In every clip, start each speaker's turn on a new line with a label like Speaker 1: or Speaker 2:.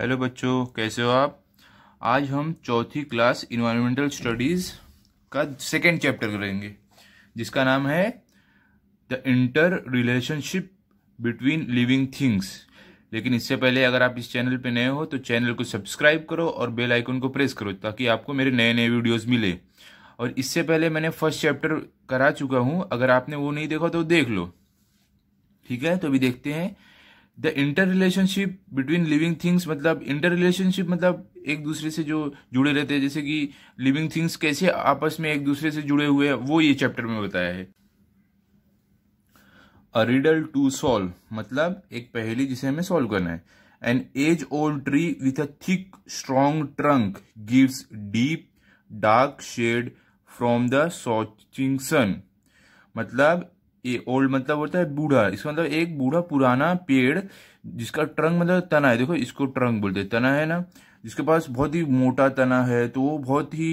Speaker 1: Hello बच्चों कैसे हो आप आज हम चौथी क्लास इन्वायरमेंटल स्टडीज़ का सेकेंड चैप्टर करेंगे जिसका नाम है the inter relationship between living things लेकिन इससे पहले अगर आप इस चैनल पर नए हो तो चैनल को सब्सक्राइब करो और बेल आइकन को प्रेस करो ताकि आपको मेरे नए नए वीडियोस मिले और इससे पहले मैंने फर्स्ट चैप्टर करा चुका हूँ अगर आपने वो नहीं देखा तो देख लो ठीक है तो अभी देखते हैं the inter relationship between living things मतलब इंटर रिलेशनशिप मतलब एक दूसरे से जो जुड़े रहते हैं जैसे कि लिविंग थिंग्स कैसे आपस में एक दूसरे से जुड़े हुए हैं वो ये चैप्टर में बताया है अ रिडल टू सॉल्व मतलब एक पहेली जिसे हमें सॉल्व करना है an age old tree with a thick strong trunk gives deep dark shade from the scorching sun मतलब ये ओल्ड मतलब होता है बूढ़ा इसका मतलब एक बूढ़ा पुराना पेड़ जिसका ट्रंक मतलब तना है देखो इसको ट्रंक बोलते हैं तना है ना जिसके पास बहुत ही मोटा तना है तो वो बहुत ही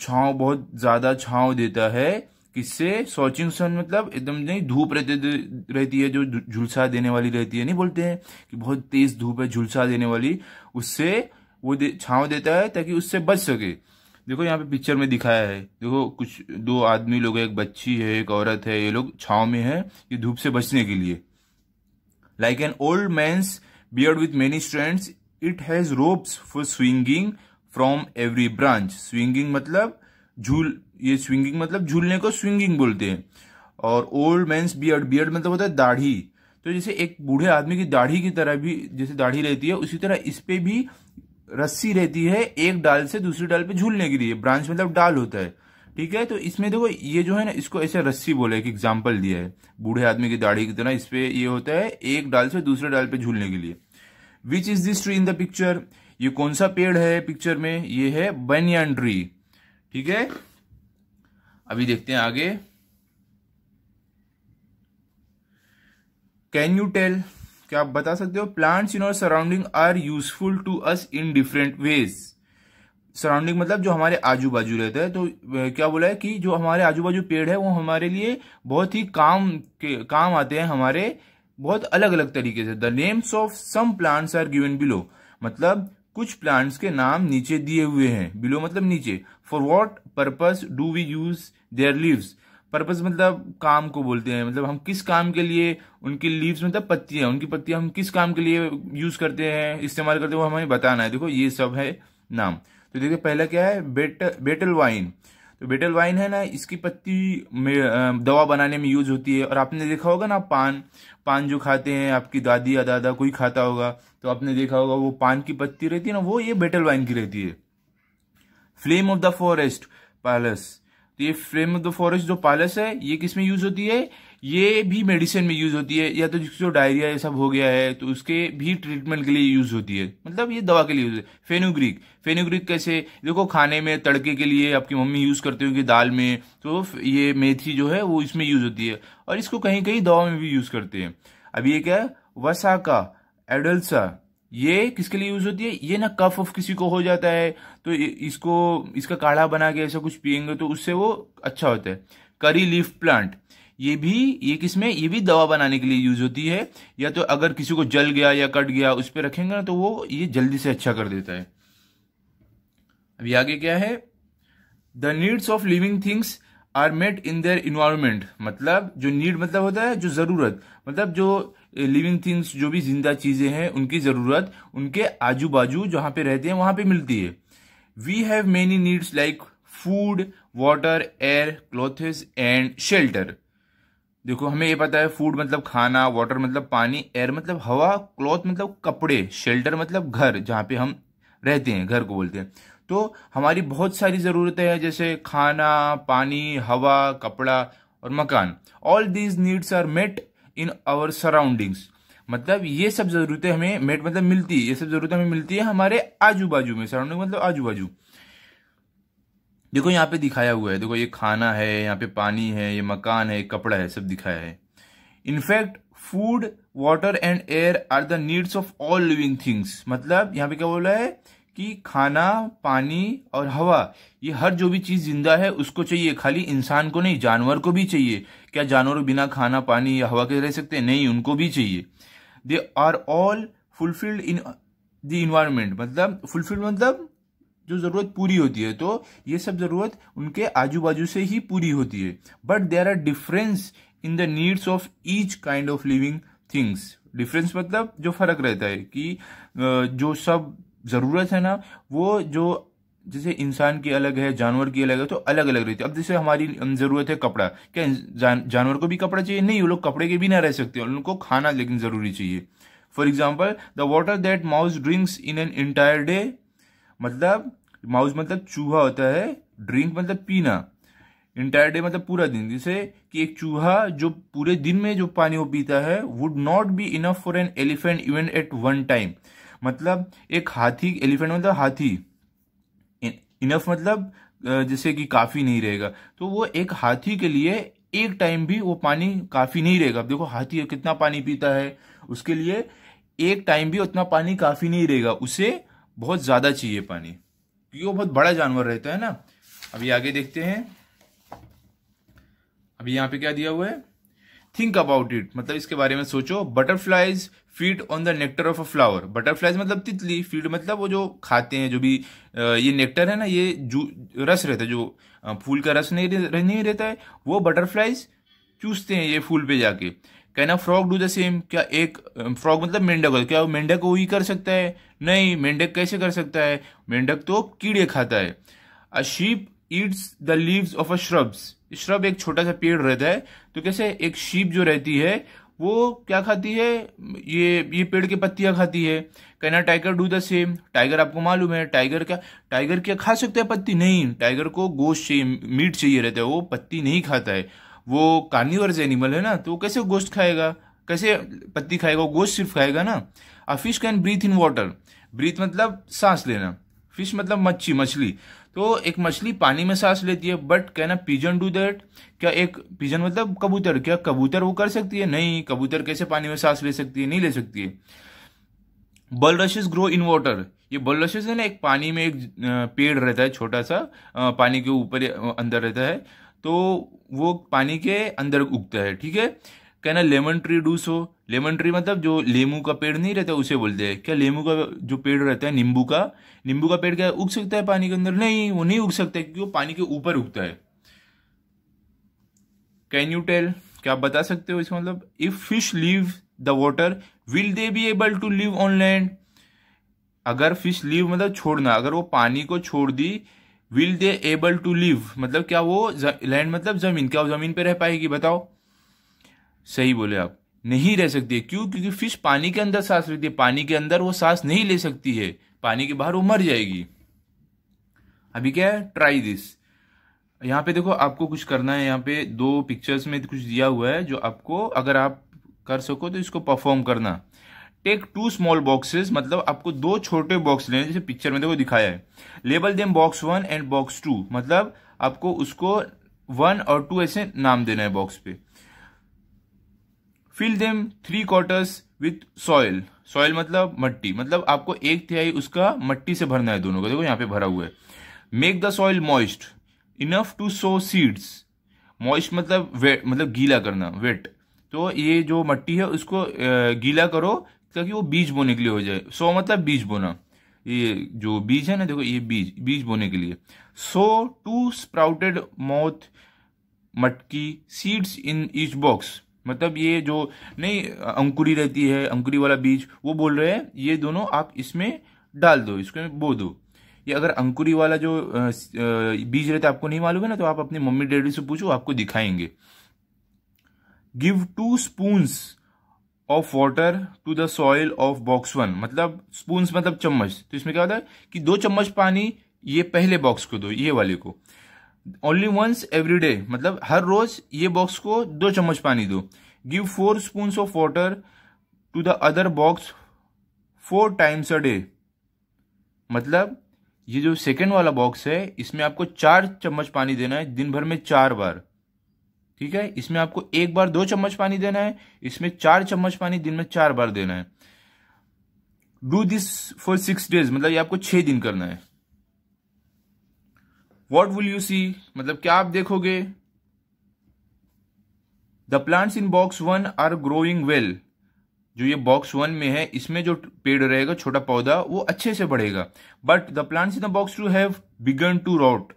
Speaker 1: छाव बहुत ज्यादा छाव देता है किससे सोचिंग सन मतलब एकदम नहीं धूप रहती रहती है जो झुलसा देने वाली रहती है नहीं बोलते हैं कि बहुत तेज धूप है झुलसा देने वाली उससे वो दे, छाव देता है ताकि उससे बच सके देखो यहाँ पे पिक्चर में दिखाया है देखो कुछ दो आदमी लोग है एक बच्ची है एक औरत है ये लोग छाव में है ये धूप से बचने के लिए like an old man's beard with many strands it has ropes for swinging from every branch swinging मतलब झूल ये स्विंगिंग मतलब झूलने को स्विंगिंग बोलते हैं और ओल्ड मैंस बियर्ड बियर्ड मतलब होता है दाढ़ी तो जैसे एक बूढ़े आदमी की दाढ़ी की तरह भी जैसे दाढ़ी रहती है उसी तरह इस पे भी रस्सी रहती है एक डाल से दूसरी डाल पे झूलने के लिए ब्रांच मतलब डाल होता है ठीक है तो इसमें देखो ये जो है ना इसको ऐसे रस्सी बोला एक एग्जाम्पल दिया है बूढ़े आदमी की दाढ़ी की तरह इस पे ये होता है एक डाल से दूसरे डाल पे झूलने के लिए which is this tree in the picture ये कौन सा पेड़ है पिक्चर में ये है बनियान ट्री ठीक है अभी देखते हैं आगे कैन यू टेल क्या आप बता सकते हो plants in our surrounding are useful to us in different ways surrounding मतलब जो हमारे आजू बाजू रहता है तो क्या बोला है कि जो हमारे आजू बाजू पेड़ है वो हमारे लिए बहुत ही काम के काम आते हैं हमारे बहुत अलग अलग तरीके से the names of some plants are given below मतलब कुछ प्लांट्स के नाम नीचे दिए हुए हैं बिलो मतलब नीचे for what purpose do we use their leaves purpose मतलब काम को बोलते हैं मतलब हम किस काम के लिए उनकी लीव्स मतलब पत्तियां उनकी पत्तियां हम किस काम के लिए यूज करते हैं इस्तेमाल करते हैं वो हमें बताना है देखो ये सब है नाम तो देखिए पहला क्या है बेट बेटल वाइन तो बेटल वाइन है ना इसकी पत्ती में दवा बनाने में यूज होती है और आपने देखा होगा ना पान पान जो खाते हैं आपकी दादी या दादा कोई खाता होगा तो आपने देखा होगा वो पान की पत्ती रहती है ना वो ये बेटल वाइन की रहती है फ्लेम ऑफ द फॉरेस्ट पैलेस तो ये फ्रेम ऑफ द फॉरेस्ट जो पालस है ये किस में यूज होती है ये भी मेडिसिन में यूज होती है या तो जिसको डायरिया ये सब हो गया है तो उसके भी ट्रीटमेंट के लिए यूज होती है मतलब ये दवा के लिए यूज है फेनुग्रिक फेनुग्रिक कैसे देखो खाने में तड़के के लिए आपकी मम्मी यूज करती होगी दाल में तो ये मेथी जो है वो इसमें यूज होती है और इसको कहीं कहीं दवा में भी यूज करते हैं अब ये क्या है वसा का एडल्सा ये किसके लिए यूज होती है ये ना कफ ऑफ किसी को हो जाता है तो इसको इसका काढ़ा बना के ऐसा कुछ पियेंगे तो उससे वो अच्छा होता है करी लीफ प्लांट ये भी ये किसमें ये भी दवा बनाने के लिए यूज होती है या तो अगर किसी को जल गया या कट गया उस पर रखेंगे ना तो वो ये जल्दी से अच्छा कर देता है अभी आगे क्या है the needs of living things are made in their environment मतलब जो नीड मतलब होता है जो जरूरत मतलब जो लिविंग थिंग्स जो भी जिंदा चीज़ें हैं उनकी ज़रूरत उनके आजू बाजू जहां पे रहते हैं वहां पे मिलती है we have many needs like food water air clothes and shelter देखो हमें ये पता है फूड मतलब खाना वाटर मतलब पानी एयर मतलब हवा क्लॉथ मतलब कपड़े शेल्टर मतलब घर जहां पे हम रहते हैं घर को बोलते हैं तो हमारी बहुत सारी ज़रूरतें हैं जैसे खाना पानी हवा कपड़ा और मकान all these needs are met in our surroundings मतलब ये सब ज़रूरतें हमें मेट मतलब मिलती है ये सब ज़रूरतें हमें मिलती है हमारे आजू बाजू में सराउंडिंग मतलब आजू बाजू देखो यहाँ पे दिखाया हुआ है देखो ये खाना है यहाँ पे पानी है ये मकान है कपड़ा है सब दिखाया है in fact food water and air are the needs of all living things मतलब यहाँ पे क्या बोला है कि खाना पानी और हवा ये हर जो भी चीज जिंदा है उसको चाहिए खाली इंसान को नहीं जानवर को भी चाहिए क्या जानवर बिना खाना पानी या हवा के रह सकते हैं नहीं उनको भी चाहिए they are all fulfilled in the environment मतलब फुलफिल्ड मतलब जो ज़रूरत पूरी होती है तो ये सब ज़रूरत उनके आजू बाजू से ही पूरी होती है but there are difference in the needs of each kind of living things difference मतलब जो फर्क रहता है कि जो सब ज़रूरत है ना वो जो जैसे इंसान की अलग है जानवर की अलग है तो अलग अलग रहती है अब जैसे हमारी ज़रूरत है कपड़ा क्या जान, जानवर को भी कपड़ा चाहिए नहीं वो लोग कपड़े के भी ना रह सकते हैं उनको खाना लेकिन ज़रूरी चाहिए for example the water that mouse drinks in an entire day मतलब माउस मतलब चूहा होता है ड्रिंक मतलब पीना इंटायर डे मतलब पूरा दिन जैसे कि एक चूहा जो पूरे दिन में जो पानी वो पीता है would not be enough for an elephant even at one time मतलब एक हाथी एलिफेंट मतलब हाथी इनफ मतलब जैसे कि काफी नहीं रहेगा तो वो एक हाथी के लिए एक टाइम भी वो पानी काफी नहीं रहेगा देखो हाथी कितना पानी पीता है उसके लिए एक टाइम भी उतना पानी काफी नहीं रहेगा उसे बहुत ज्यादा चाहिए पानी क्योंकि वो बहुत बड़ा जानवर रहता है ना अभी आगे देखते हैं अभी यहां पे क्या दिया हुआ है थिंक अबाउट इट मतलब इसके बारे में सोचो butterflies feed on the nectar of a flower butterflies मतलब तितली फीड मतलब वो जो खाते हैं जो भी ये नेक्टर है ना ये जू रस रहता है जो फूल का रस नहीं नहीं रहता है वो बटरफ्लाइज चूसते हैं ये फूल पे जाके कहना फ्रॉग डू द सेम क्या एक फ्रॉग मतलब मेंढक है क्या मेंढक वही कर सकता है नहीं मेंढक कैसे कर सकता है मेंढक तो कीड़े खाता है a sheep eats the leaves of a shrubs shrub एक छोटा सा पेड़ रहता है तो कैसे एक शीप जो रहती है वो क्या खाती है ये ये पेड़ की पत्तियां खाती है कहना tiger do the same tiger आपको मालूम है टाइगर क्या टाइगर क्या खा सकता है पत्ती नहीं टाइगर को गोश्त चाहिए मीट चाहिए रहता है वो पत्ती नहीं खाता है वो कार्निवर्स एनिमल है ना तो वो कैसे गोश्त खाएगा कैसे पत्ती खाएगा वो गोश्त सिर्फ खाएगा ना a fish can breathe in water breathe मतलब सांस लेना फिश मतलब मच्छी मछली तो एक मछली पानी में सांस लेती है but can a pigeon do that क्या एक पिजन मतलब कबूतर क्या कबूतर वो कर सकती है नहीं कबूतर कैसे पानी में सांस ले सकती है नहीं ले सकती है रशेज ग्रो इन वाटर ये रशेज है ना एक पानी में एक पेड़ रहता है छोटा सा पानी के ऊपर अंदर रहता है तो वो पानी के अंदर उगता है ठीक है कहना लेमन ट्री डूस हो लेमन ट्री मतलब जो लेमू का पेड़ नहीं रहता उसे बोलते हैं क्या लेमू का जो पेड़ रहता है नींबू का नींबू का पेड़ क्या उग सकता है पानी के अंदर नहीं वो नहीं उग सकता क्योंकि वो पानी के ऊपर उगता है कैन यू टेल क्या आप बता सकते हो इसका मतलब if fish leave the water will they be able to live on land अगर फिश लीव मतलब छोड़ना अगर वो पानी को छोड़ दी will they able to live मतलब क्या वो लैंड मतलब जमीन क्या वो जमीन पे रह पाएगी बताओ सही बोले आप नहीं रह सकती है क्यों क्योंकि फिश पानी के अंदर सांस लेती है पानी के अंदर वो सांस नहीं ले सकती है पानी के बाहर वो मर जाएगी अभी क्या है ट्राई दिस यहाँ पे देखो आपको कुछ करना है यहाँ पे दो पिक्चर्स में कुछ दिया हुआ है जो आपको अगर आप कर सको तो इसको परफॉर्म करना टेक टू स्मॉल बॉक्सेस मतलब आपको दो छोटे बॉक्स लेने जैसे पिक्चर में देखो दिखाया है label them box one and box two मतलब आपको उसको वन और टू ऐसे नाम देना है बॉक्स पे fill them three quarters with soil soil मतलब मट्टी मतलब आपको एक तिहाई उसका मट्टी से भरना है दोनों को देखो यहाँ पे भरा हुआ है make the soil moist enough to sow seeds moist मतलब वेट मतलब गीला करना वेट तो ये जो मट्टी है उसको गीला करो ताकि वो बीज बोने के लिए हो जाए सो मतलब बीज बोना ये जो बीज है ना देखो ये बीज बीज बोने के लिए सो टू स्प्राउटेड मौत मटकी सीड्स इन ईच बॉक्स मतलब ये जो नहीं अंकुरी रहती है अंकुरी वाला बीज वो बोल रहे हैं ये दोनों आप इसमें डाल दो इसको बो दो ये अगर अंकुरी वाला जो बीज रहता है आपको नहीं मालूम है ना तो आप अपनी मम्मी डैडी से पूछो आपको दिखाएंगे give two spoons of water to the soil of box one मतलब स्पून मतलब चम्मच तो इसमें क्या होता है कि दो चम्मच पानी ये पहले बॉक्स को दो ये वाले को ओनली वंस एवरी डे मतलब हर रोज ये बॉक्स को दो चम्मच पानी दो give four spoon of water to the other box four times a day मतलब ये जो सेकेंड वाला बॉक्स है इसमें आपको चार चम्मच पानी देना है दिन भर में चार बार ठीक है इसमें आपको एक बार दो चम्मच पानी देना है इसमें चार चम्मच पानी दिन में चार बार देना है do this for six days मतलब ये आपको छह दिन करना है वॉट विल यू सी मतलब क्या आप देखोगे the plants in box one are growing well जो ये बॉक्स वन में है इसमें जो पेड़ रहेगा छोटा पौधा वो अच्छे से बढ़ेगा but the plants in the box two have begun to rot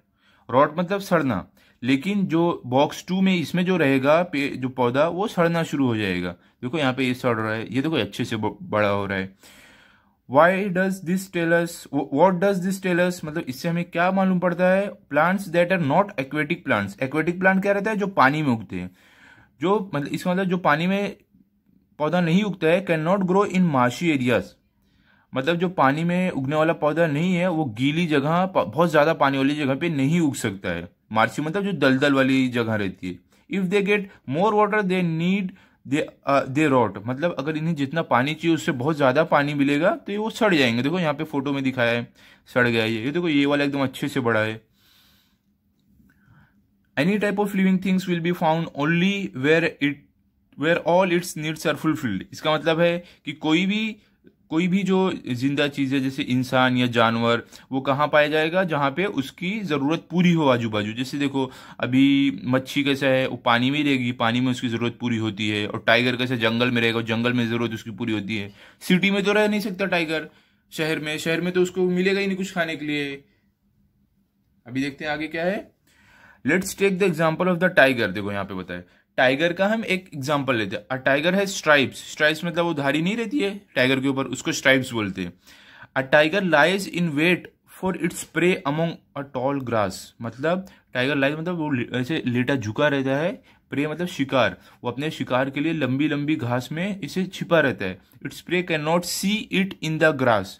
Speaker 1: rot मतलब सड़ना लेकिन जो बॉक्स टू में इसमें जो रहेगा जो पौधा वो सड़ना शुरू हो जाएगा देखो यहाँ पे ये सड़ रहा है ये देखो अच्छे से बड़ा हो रहा है why does this tells what does this tells मतलब इससे हमें क्या मालूम पड़ता है plants that are not aquatic plants aquatic plant क्या रहता है जो पानी में उगते हैं जो मतलब इसका मतलब जो पानी में पौधा नहीं उगता है कैन नॉट ग्रो इन माशी एरियाज मतलब जो पानी में उगने वाला पौधा नहीं है वो गीली जगह बहुत ज़्यादा पानी वाली जगह पे नहीं उग सकता है मार्ची मतलब जो दलदल वाली जगह रहती है if they get more water they need they they rot मतलब अगर इन्हें जितना पानी चाहिए उससे बहुत ज़्यादा पानी मिलेगा तो ये वो सड़ जाएंगे देखो यहाँ पे फोटो में दिखाया है सड़ गया ये ये देखो ये वाला एकदम अच्छे से बड़ा है any type of living things will be found only where it where all its needs are fulfilled इसका मतलब है कि कोई भी कोई भी जो जिंदा चीज़ है जैसे इंसान या जानवर वो कहाँ पाया जाएगा जहाँ पे उसकी ज़रूरत पूरी हो आजू बाजू जैसे देखो अभी मच्छी कैसा है वो पानी में रहेगी पानी में उसकी ज़रूरत पूरी होती है और टाइगर कैसे जंगल में रहेगा जंगल में ज़रूरत उसकी पूरी होती है सिटी में तो रह नहीं सकता टाइगर शहर में शहर में तो उसको मिलेगा ही नहीं कुछ खाने के लिए अभी देखते हैं आगे क्या है let's take the example of the tiger देखो यहाँ पे बताए टाइगर का हम एक एग्जाम्पल लेते हैं टाइगर है स्ट्राइप्स स्ट्राइप्स मतलब वो धारी नहीं रहती है टाइगर के ऊपर उसको स्ट्राइप्स बोलते हैं a tiger lies in wait for its prey among a tall grass मतलब टाइगर लाइज मतलब वो ऐसे लेटा झुका रहता है प्रे मतलब शिकार वो अपने शिकार के लिए लंबी लंबी घास में इसे छिपा रहता है its prey can not see it in the grass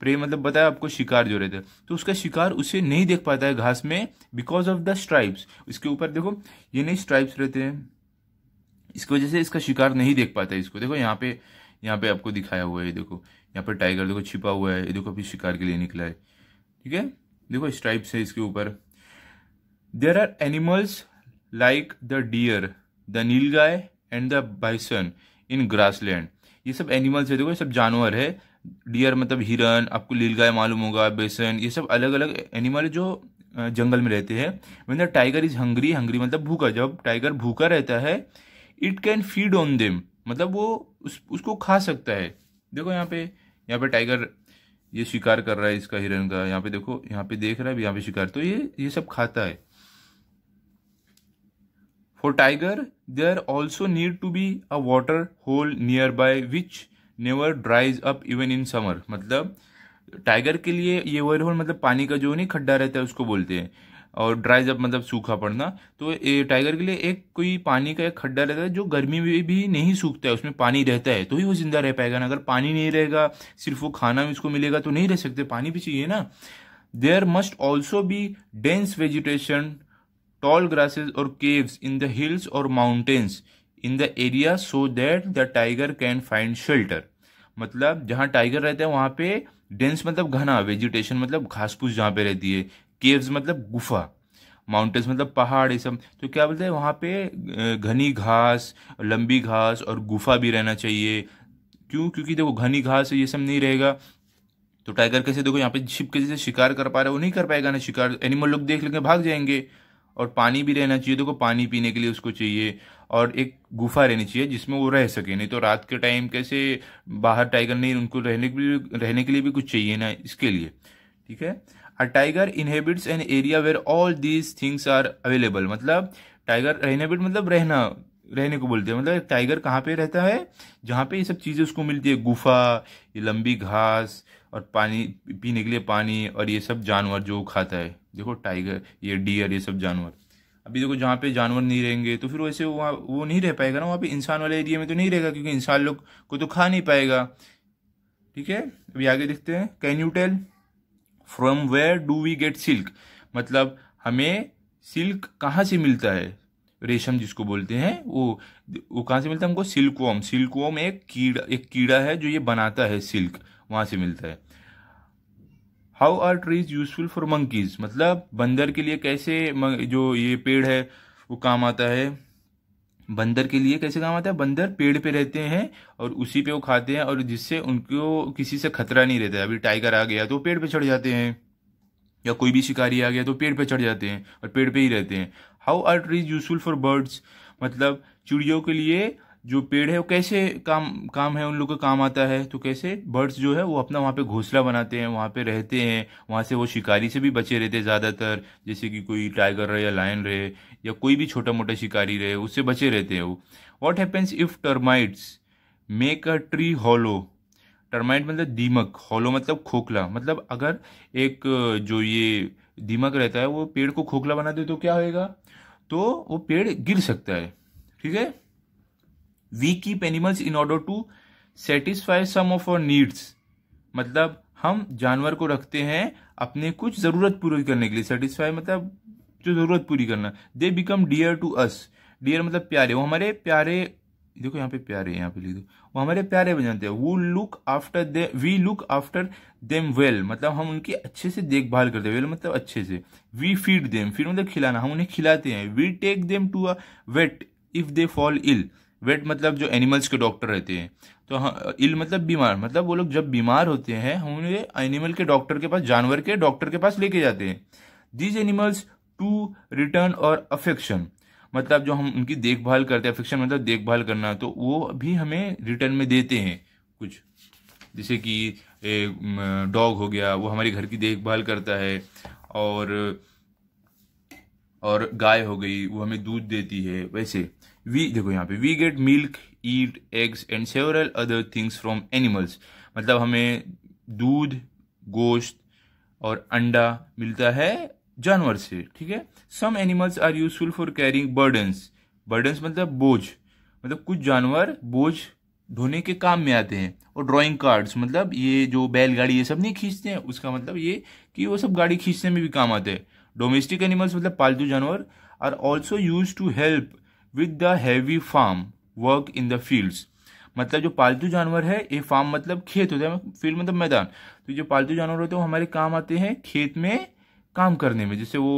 Speaker 1: prey मतलब बताया आपको शिकार जो रहता है तो उसका शिकार उसे नहीं देख पाता है घास में बिकॉज ऑफ द स्ट्राइप्स इसके ऊपर देखो ये नहीं स्ट्राइप्स रहते हैं इसकी वजह से इसका शिकार नहीं देख पाता है इसको देखो यहाँ पे यहाँ पे आपको दिखाया हुआ है देखो यहाँ पर टाइगर देखो छिपा हुआ है ये देखो अभी शिकार के लिए निकला है ठीक है देखो स्ट्राइप्स है इसके ऊपर there are animals like the deer the nilgai and the bison in grassland ये सब एनिमल्स है देखो ये सब जानवर है डियर मतलब हिरन आपको लीलगाय मालूम होगा बेसन ये सब अलग अलग एनिमल जो जंगल में रहते हैं when the tiger is hungry hungry मतलब भूखा जब टाइगर भूखा रहता है it can feed on them मतलब वो उस उसको खा सकता है देखो यहाँ पे यहाँ पे टाइगर ये शिकार कर रहा है इसका हिरन का यहाँ पे देखो यहाँ पे देख रहा है यहाँ पे शिकार तो ये ये सब खाता है for tiger there also need to be a water hole near by which never dries up even in summer मतलब टाइगर के लिए ये वर्ड होल मतलब पानी का जो नहीं खड्डा रहता है उसको बोलते हैं और ड्राइज अप मतलब सूखा पड़ना तो टाइगर के लिए एक कोई पानी का एक खड्डा रहता है जो गर्मी में भी नहीं सूखता है उसमें पानी रहता है तो ही वो जिंदा रह पाएगा ना अगर पानी नहीं रहेगा सिर्फ वो खाना भी उसको मिलेगा तो नहीं रह सकते पानी भी चाहिए ना there must also be dense vegetation tall grasses और केव्स इन द हिल्स और mountains in the area so that the tiger can find shelter मतलब जहाँ टाइगर रहते हैं वहाँ पे डेंस मतलब घना वेजिटेशन मतलब घास फूस जहाँ पे रहती है केव्स मतलब गुफा माउंटेन्स मतलब पहाड़ ये सब तो क्या बोलते हैं वहाँ पे घनी घास लंबी घास और गुफा भी रहना चाहिए क्यों क्योंकि देखो घनी घास ये सब नहीं रहेगा तो टाइगर कैसे देखो यहाँ पे छिप के जैसे शिकार कर पा रहा है वो नहीं कर पाएगा ना शिकार एनिमल लोग देख लेंगे भाग जाएंगे और पानी भी रहना चाहिए देखो पानी पीने के लिए उसको चाहिए और एक गुफा रहनी चाहिए जिसमें वो रह सके नहीं तो रात के टाइम कैसे बाहर टाइगर नहीं उनको रहने के लिए रहने के लिए भी कुछ चाहिए ना इसके लिए ठीक है a tiger inhabits an area where all these things are available मतलब टाइगर इनहेबिट मतलब रहना रहने को बोलते हैं मतलब टाइगर कहाँ पे रहता है जहाँ पे ये सब चीज़ें उसको मिलती है गुफा ये लंबी घास और पानी पीने के लिए पानी और ये सब जानवर जो खाता है देखो टाइगर ये डियर ये सब जानवर अभी देखो जहाँ पे जानवर नहीं रहेंगे तो फिर वैसे वहाँ वो नहीं रह पाएगा ना वहाँ पे इंसान वाले एरिया में तो नहीं रहेगा क्योंकि इंसान लोग को तो खा नहीं पाएगा ठीक है अभी आगे देखते हैं can you tell from where do we get silk मतलब हमें सिल्क कहाँ से मिलता है रेशम जिसको बोलते हैं वो वो कहाँ से मिलता है हमको सिल्क वॉम एक कीड़ा एक कीड़ा है जो ये बनाता है सिल्क वहाँ से मिलता है how are trees useful for monkeys मतलब बंदर के लिए कैसे जो ये पेड़ है वो काम आता है बंदर के लिए कैसे काम आता है बंदर पेड़ पे रहते हैं और उसी पे वो खाते हैं और जिससे उनको किसी से खतरा नहीं रहता है अभी टाइगर आ गया तो पेड़ पे चढ़ जाते हैं या कोई भी शिकारी आ गया तो पेड़ पे चढ़ जाते हैं और पेड़ पे ही रहते हैं how are trees useful for birds मतलब चिड़ियों के लिए जो पेड़ है वो कैसे काम काम है उन लोग का काम आता है तो कैसे बर्ड्स जो है वो अपना वहाँ पे घोंसला बनाते हैं वहाँ पे रहते हैं वहाँ से वो शिकारी से भी बचे रहते हैं ज़्यादातर जैसे कि कोई टाइगर रहे या लायन रहे या कोई भी छोटा मोटा शिकारी रहे उससे बचे रहते हैं वो what happens if termites make a tree hollow termite मतलब दीमक हॉलो मतलब खोखला मतलब अगर एक जो ये दीमक रहता है वो पेड़ को खोखला बना दे तो क्या होएगा तो वो पेड़ गिर सकता है ठीक है we keep animals in order to satisfy some of our needs मतलब हम जानवर को रखते हैं अपने कुछ ज़रूरत पूरी करने के लिए सेटिस्फाई मतलब जो ज़रूरत पूरी करना they become dear to us dear मतलब प्यारे वो हमारे प्यारे देखो यहाँ पे प्यारे यहाँ पे लिख दो वो हमारे प्यारे बन जाते हैं वो look after they we look after them well मतलब हम उनकी अच्छे से देखभाल करते हैं वेल मतलब अच्छे से वी फीड देम फिर मतलब खिलाना हम उन्हें खिलाते हैं we take them to a vet if they fall ill vet मतलब जो एनिमल्स के डॉक्टर रहते हैं तो हाँ, इल मतलब बीमार मतलब वो लोग जब बीमार होते हैं हम उन्हें एनिमल के डॉक्टर के पास जानवर के डॉक्टर के पास लेके जाते हैं these animals to return our affection मतलब जो हम उनकी देखभाल करते हैं अफेक्शन मतलब देखभाल करना तो वो भी हमें रिटर्न में देते हैं कुछ जैसे कि डॉग हो गया वो हमारे घर की देखभाल करता है और और गाय हो गई वो हमें दूध देती है वैसे वी देखो यहाँ पे we get milk eat eggs and several other things from animals मतलब हमें दूध गोश्त और अंडा मिलता है जानवर से ठीक है some animals are useful for carrying burdens burdens मतलब बोझ मतलब कुछ जानवर बोझ ढोने के काम में आते हैं और ड्राइंग कार्ड्स मतलब ये जो बैलगाड़ी ये सब नहीं खींचते हैं उसका मतलब ये कि वो सब गाड़ी खींचने में भी काम आते हैं डोमेस्टिक एनिमल्स मतलब पालतू जानवर are also use to help with the heavy farm work in the fields मतलब जो पालतू जानवर है ये फार्म मतलब खेत होता है फील्ड मतलब मैदान तो जो पालतू जानवर होते हैं वो हमारे काम आते हैं खेत में काम करने में जैसे वो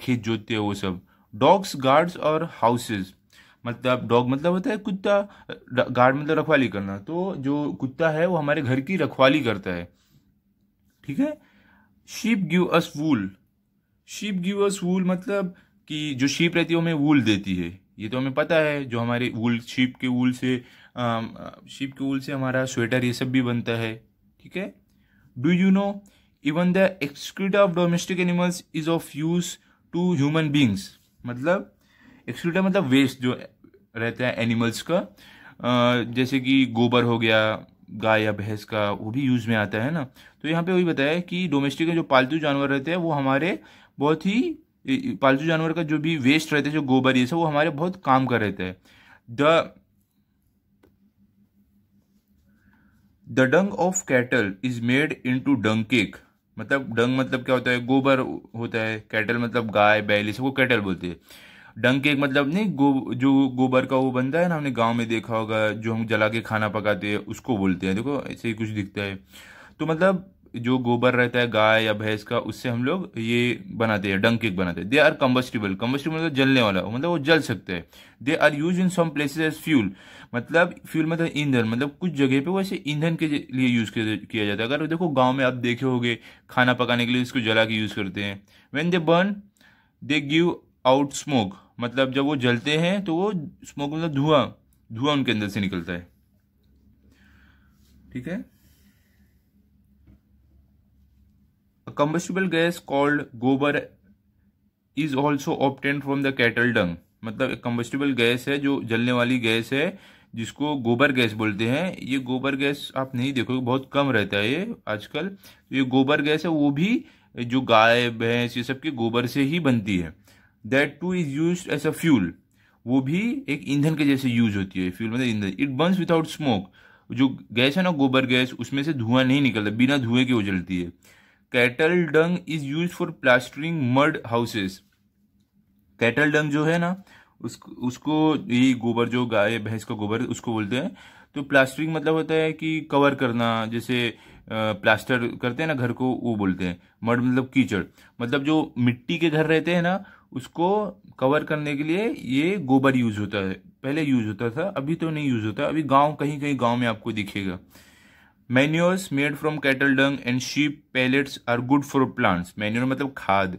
Speaker 1: खेत जोतते हैं वो सब डॉग्स गार्ड्स और हाउसेज मतलब डॉग मतलब होता है कुत्ता गार्ड मतलब रखवाली करना तो जो कुत्ता है वो हमारे घर की रखवाली करता है ठीक है sheep give us wool sheep give us wool मतलब कि जो शीप रहती है हमें वूल देती है ये तो हमें पता है जो हमारे वूल शीप के वूल से शीप के वूल से हमारा स्वेटर ये सब भी बनता है ठीक है do you know even the excreta of domestic animals is of use to human beings मतलब एक्सक्रीटा मतलब वेस्ट जो रहता है एनिमल्स का जैसे कि गोबर हो गया गाय या भैंस का वो भी यूज़ में आता है ना तो यहाँ पे वही बताया कि डोमेस्टिक जो पालतू जानवर रहते हैं वो हमारे बहुत ही पालतू जानवर का जो भी वेस्ट रहते हैं जो गोबर ये सब वो हमारे बहुत काम कर रहे थे the the dung of cattle is made into dung cake मतलब डंग मतलब क्या होता है गोबर होता है कैटल मतलब गाय बैल इसको कैटल बोलते हैं डंग केक मतलब नहीं गो जो गोबर का वो बनता है ना हमने गांव में देखा होगा जो हम जला के खाना पकाते हैं उसको बोलते हैं देखो ऐसे ही कुछ दिखता है तो मतलब जो गोबर रहता है गाय या भैंस का उससे हम लोग ये बनाते हैं डंक बनाते हैं दे आर कम्बस्टिबल कम्बस्टिबल मतलब जलने वाला मतलब वो जल सकते हैं they are use in some places as fuel मतलब फ्यूल मतलब ईंधन मतलब कुछ जगह पे ऐसे ईंधन के लिए यूज किया जाता है अगर देखो गाँव में आप देखे हो खाना पकाने के लिए इसको जला के यूज करते हैं when they burn they give out smoke मतलब जब वो जलते हैं तो वो स्मोक मतलब धुआं धुआं उनके अंदर से निकलता है ठीक है A combustible gas called gobar is also obtained from the cattle dung. मतलब एक combustible गैस है जो जलने वाली गैस है जिसको गोबर गैस बोलते हैं ये गोबर गैस आप नहीं देखोगे बहुत कम रहता है ये आजकल तो ये गोबर गैस है वो भी जो गाय भैंस ये सब के गोबर से ही बनती है that too is use as a fuel वो भी एक ईंधन के जैसे यूज होती है फ्यूल मतलब ईंधन इट बर्न्स विदाउट स्मोक जो गैस है ना गोबर गैस उसमें से धुआं नहीं निकलता बिना धुएं के वो जलती है cattle dung is use for plastering mud houses cattle dung जो है ना उसको उसको ये गोबर जो गाय भैंस का गोबर उसको बोलते हैं तो प्लास्टरिंग मतलब होता है कि कवर करना जैसे प्लास्टर करते हैं ना घर को वो बोलते हैं मड मतलब कीचड़ मतलब जो मिट्टी के घर रहते हैं ना उसको कवर करने के लिए ये गोबर यूज होता है पहले यूज होता था अभी तो नहीं यूज होता अभी गांव कहीं कहीं गांव में आपको दिखेगा manures made from cattle dung and sheep pellets are good for plants manure मतलब खाद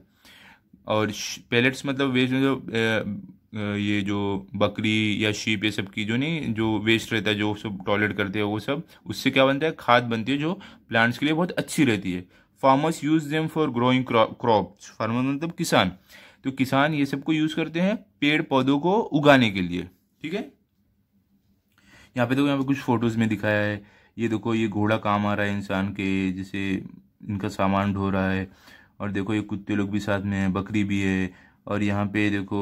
Speaker 1: और पैलेट्स मतलब वेस्ट जो ये जो बकरी या शीप ये सब की जो नहीं जो वेस्ट रहता है जो सब टॉयलेट करते हैं वो सब उससे क्या बनता है खाद बनती है जो प्लांट्स के लिए बहुत अच्छी रहती है farmers use them for growing crop farmer मतलब किसान तो किसान ये सबको यूज करते हैं पेड़ पौधों को उगाने के लिए ठीक है यहाँ पे तो यहाँ पे कुछ फोटोज में दिखाया है ये देखो ये घोड़ा काम आ रहा है इंसान के जैसे इनका सामान ढो रहा है और देखो ये कुत्ते लोग भी साथ में है बकरी भी है और यहाँ पे देखो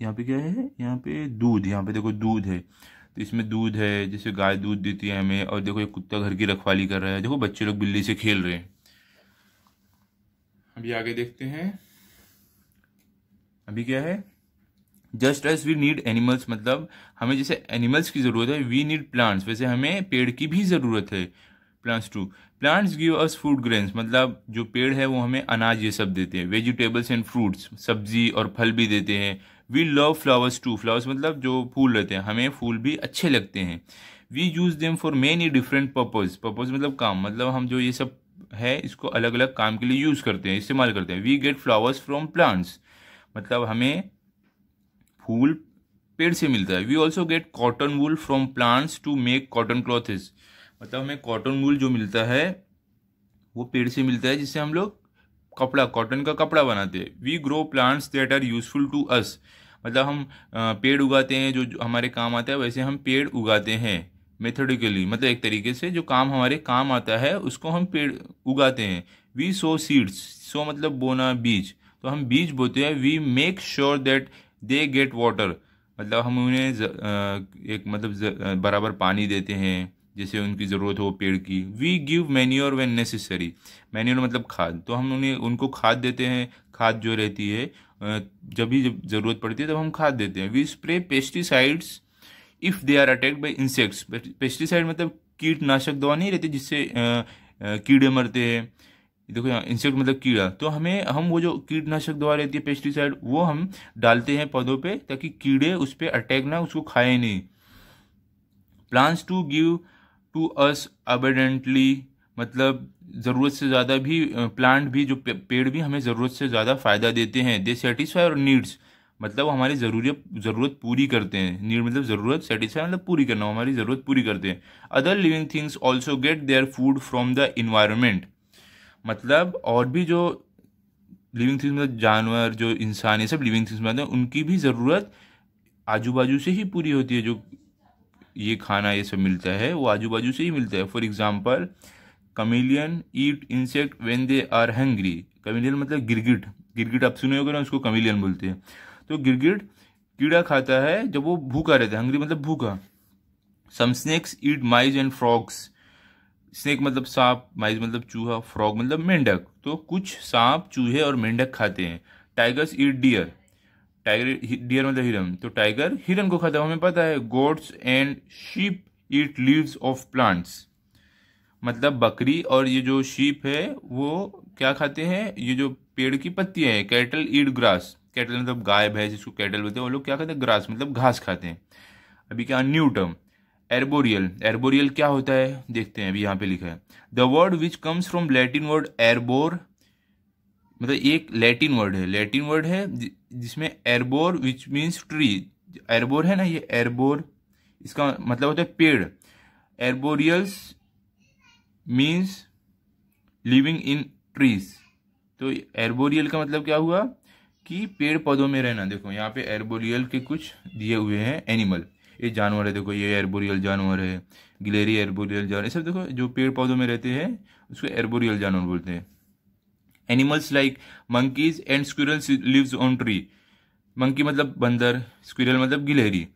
Speaker 1: यहाँ पे क्या है यहाँ पे दूध यहाँ पे देखो दूध है तो इसमें दूध है जैसे गाय दूध देती है हमें और देखो ये कुत्ता घर की रखवाली कर रहा है देखो बच्चे लोग बिल्ली से खेल रहे हैं अभी आगे देखते हैं अभी क्या है just as we need animals मतलब हमें जैसे एनिमल्स की ज़रूरत है वी नीड प्लांट्स वैसे हमें पेड़ की भी ज़रूरत है plants to plants give us food grains मतलब जो पेड़ है वो हमें अनाज ये सब देते हैं वेजिटेबल्स एंड फ्रूट्स सब्जी और फल भी देते हैं we love flowers to flowers मतलब जो फूल रहते हैं हमें फूल भी अच्छे लगते हैं we use them for many different purpose purpose मतलब काम मतलब हम जो ये सब है इसको अलग अलग काम के लिए यूज़ करते हैं इस्तेमाल करते हैं we get flowers from plants मतलब हमें फूल पेड़ से मिलता है we also get cotton wool from plants to make cotton clothes मतलब हमें कॉटन वूल जो मिलता है वो पेड़ से मिलता है जिससे हम लोग कपड़ा कॉटन का कपड़ा बनाते हैं we grow plants that are useful to us मतलब हम पेड़ उगाते हैं जो हमारे काम आता है वैसे हम पेड़ उगाते हैं मेथडिकली मतलब एक तरीके से जो काम हमारे काम आता है उसको हम पेड़ उगाते हैं वी सो सीड्स सो मतलब बोना बीज तो हम बीज बोते हैं we make sure that they get water मतलब हम उन्हें एक मतलब बराबर पानी देते हैं जैसे उनकी ज़रूरत हो पेड़ की we give manure when necessary manure मतलब खाद तो हम उन्हें उनको खाद देते हैं खाद जो रहती है जब भी जब ज़रूरत पड़ती है तब तो हम खाद देते हैं we spray pesticides if they are attacked by insects pesticide मतलब कीटनाशक दवा नहीं रहती जिससे कीड़े मरते हैं देखो यहाँ इंसेक्ट मतलब कीड़ा तो हमें हम वो जो कीटनाशक दवा रहती है पेस्टिसाइड वो हम डालते हैं पौधों पे ताकि कीड़े उस पर अटैक ना उसको खाए नहीं plants to give to us abundantly मतलब ज़रूरत से ज़्यादा भी प्लांट भी जो पेड़ भी हमें ज़रूरत से ज़्यादा फ़ायदा देते हैं दे सेटिस्फाई और नीड्स मतलब हमारी ज़रूरत ज़रूरत पूरी करते हैं नीड मतलब ज़रूरत सेटिस्फाई मतलब पूरी करना हमारी ज़रूरत पूरी करते हैं other living things also get their food from the environment मतलब और भी जो लिविंग थिंग्स मतलब जानवर जो इंसान ये सब लिविंग थिंग्स में उनकी भी ज़रूरत आजू बाजू से ही पूरी होती है जो ये खाना ये सब मिलता है वो आजू बाजू से ही मिलता है for example chameleon eat insect when they are hungry chameleon मतलब गिरगिट गिरगिट आप सुने होगा ना उसको कमीलियन बोलते हैं तो गिरगिट कीड़ा खाता है जब वो भूखा रहता है हंग्री मतलब भूखा some snakes eat mice and frogs snake मतलब सांप माइज मतलब चूहा फ्रॉग मतलब मेंढक तो कुछ सांप चूहे और मेंढक खाते हैं tigers eat deer tiger deer मतलब हिरन तो टाइगर हिरन को खाता है हमें पता है goats and sheep eat leaves of plants मतलब बकरी और ये जो शीप है वो क्या खाते हैं ये जो पेड़ की पत्तियां हैं कैटल ईट ग्रास कैटल मतलब गाय भैंस जिसको कैटल बोलते हैं वो लोग क्या खाते हैं ग्रास मतलब घास खाते हैं अभी क्या न्यू टर्म एरबोरियल एरबोरियल क्या होता है देखते हैं अभी यहाँ पे लिखा है the word which comes from Latin word arbor मतलब एक लैटिन वर्ड है लैटिन वर्ड है जिसमें एरबोर विच मीन्स ट्री एरबोर है ना ये एरबोर इसका मतलब होता है पेड़ arboreals means living in trees तो एरबोरियल का मतलब क्या हुआ कि पेड़ पौधों में रहना देखो यहाँ पे एरबोरियल के कुछ दिए हुए हैं एनिमल ये जानवर है देखो ये एरबोरियल जानवर है गिलेरी एरबोरियल जानवर ये सब देखो जो पेड़ पौधों में रहते हैं उसको एरबोरियल जानवर बोलते हैं animals like monkeys and squirrels lives on tree monkey मतलब बंदर स्क्विरल मतलब गिलहरी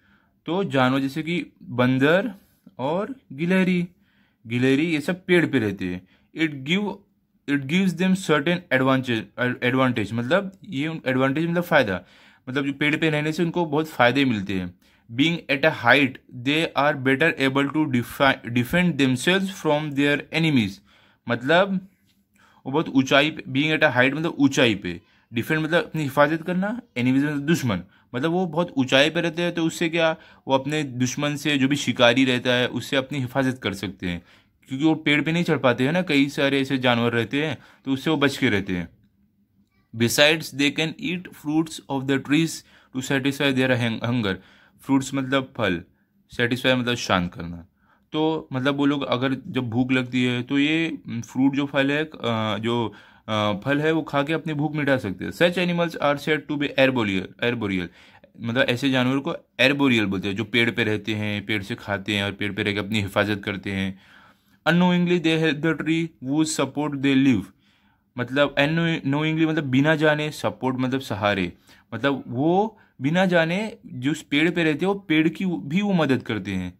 Speaker 1: तो जानवर जैसे कि बंदर और गिलहरी गिलहरी ये सब पेड़ पे रहते हैं it give it gives them certain advantage advantage मतलब ये एडवांटेज मतलब फ़ायदा मतलब जो पेड़ पे रहने से उनको बहुत फ़ायदे मिलते हैं being at a height, they are better able to defend themselves from their enemies. मतलब वो बहुत ऊंचाई पे बींग एट अ हाइट मतलब ऊंचाई पे डिफेंड मतलब अपनी हिफाजत करना एनिमीज मतलब दुश्मन मतलब वो बहुत ऊंचाई पे रहते हैं तो उससे क्या वो अपने दुश्मन से जो भी शिकारी रहता है उससे अपनी हिफाजत कर सकते हैं क्योंकि वो पेड़ पे नहीं चढ़ पाते हैं ना कई सारे ऐसे जानवर रहते हैं तो उससे वो बच के रहते हैं besides they can eat fruits of the trees to satisfy their hunger fruits मतलब फल सेटिस्फाई मतलब शांत करना तो मतलब वो लोग अगर जब भूख लगती है तो ये फ्रूट हम्म, जो फल है जो फल है वो खा के अपनी भूख मिटा सकते हैं such animals are said to be arboreal arboreal मतलब ऐसे जानवर को एयरबोरियल बोलते हैं जो पेड़ पे रहते हैं पेड़ से खाते हैं और पेड़ पे रह के अपनी हिफाजत करते हैं unknowingly they help the tree वो सपोर्ट दे लिव मतलब अनोइंगली मतलब बिना जाने सपोर्ट मतलब सहारे मतलब वो बिना जाने जो पेड़ पे रहते हैं वो पेड़ की भी वो मदद करते हैं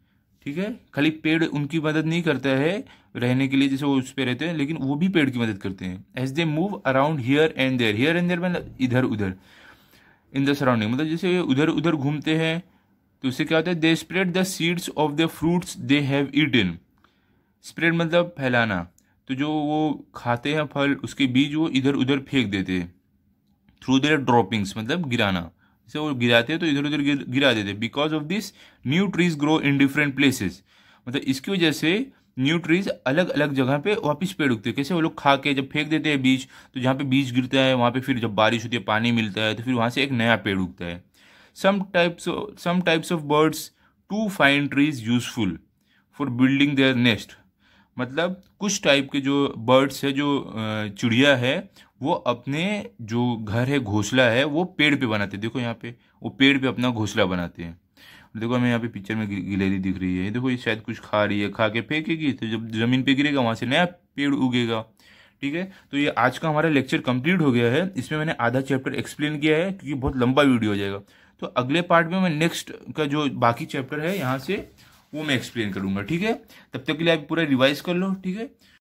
Speaker 1: ठीक है खाली पेड़ उनकी मदद नहीं करता है रहने के लिए जैसे वो उस पर रहते हैं लेकिन वो भी पेड़ की मदद करते हैं as they move around here and there here and there मतलब इधर उधर इन द सराउंडिंग मतलब जैसे उधर उधर घूमते हैं तो उससे क्या होता है they spread the seeds of the fruits they have eaten spread मतलब फैलाना तो जो वो खाते हैं फल उसके बीज वो इधर उधर फेंक देते हैं थ्रू देयर ड्रॉपिंग्स मतलब गिराना से वो गिराते हैं तो इधर उधर गिरा देते हैं because of this new trees grow in different places मतलब इसकी वजह से न्यू ट्रीज अलग अलग जगह पे वापस पेड़ उगते हैं कैसे वो लोग खा के जब फेंक देते हैं बीज तो जहाँ पे बीज गिरता है वहाँ पे फिर जब बारिश होती है पानी मिलता है तो फिर वहाँ से एक नया पेड़ उगता है some types some types of birds to find trees useful for building their nest मतलब कुछ टाइप के जो बर्ड्स है जो चिड़िया है वो अपने जो घर है घोसला है वो पेड़ पे बनाते हैं देखो यहाँ पे वो पेड़ पे अपना घोसला बनाते हैं देखो हमें यहाँ पे पिक्चर में गिलहरी दिख रही है देखो ये शायद कुछ खा रही है खा के फेंकेगी तो जब ज़मीन पे गिरेगा वहाँ से नया पेड़ उगेगा ठीक है तो ये आज का हमारा लेक्चर कंप्लीट हो गया है इसमें मैंने आधा चैप्टर एक्सप्लेन किया है क्योंकि बहुत लंबा वीडियो हो जाएगा तो अगले पार्ट में मैं नेक्स्ट का जो बाकी चैप्टर है यहाँ से वो मैं एक्सप्लेन करूँगा ठीक है तब तक के लिए आप पूरा रिवाइज कर लो ठीक है